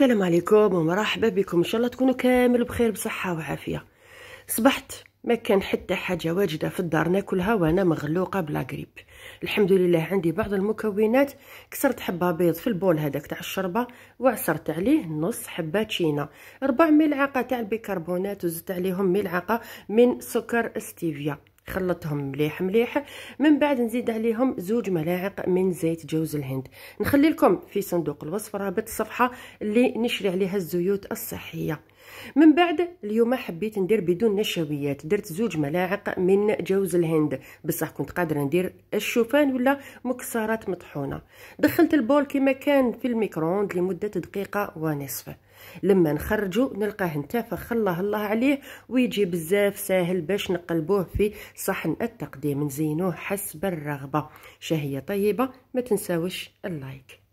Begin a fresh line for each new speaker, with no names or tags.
السلام عليكم ومرحبا بكم ان شاء الله تكونوا كامل بخير بصحه وعافيه صبحت ما كان حتى حاجه واجده في الدار ناكلها وانا مغلوقه بلا غريب الحمد لله عندي بعض المكونات كسرت حبه بيض في البول هذاك تاع الشربه وعصرت عليه نص حبه تشينا ربع ملعقه تاع البيكربونات وزدت عليهم ملعقه من سكر ستيفيا خلطتهم مليح مليح من بعد نزيد عليهم زوج ملاعق من زيت جوز الهند نخلي لكم في صندوق الوصف رابط الصفحه اللي نشري عليها الزيوت الصحيه من بعد اليوم حبيت ندير بدون نشويات درت زوج ملاعق من جوز الهند بصح كنت قادره ندير الشوفان ولا مكسرات مطحونه دخلت البول كما كان في الميكرووند لمده دقيقه ونصف لما نخرجو نلقاه انتفخ الله الله عليه ويجي بزاف ساهل باش نقلبوه في صحن التقديم نزينوه حسب الرغبة شهية طيبة ما تنساوش اللايك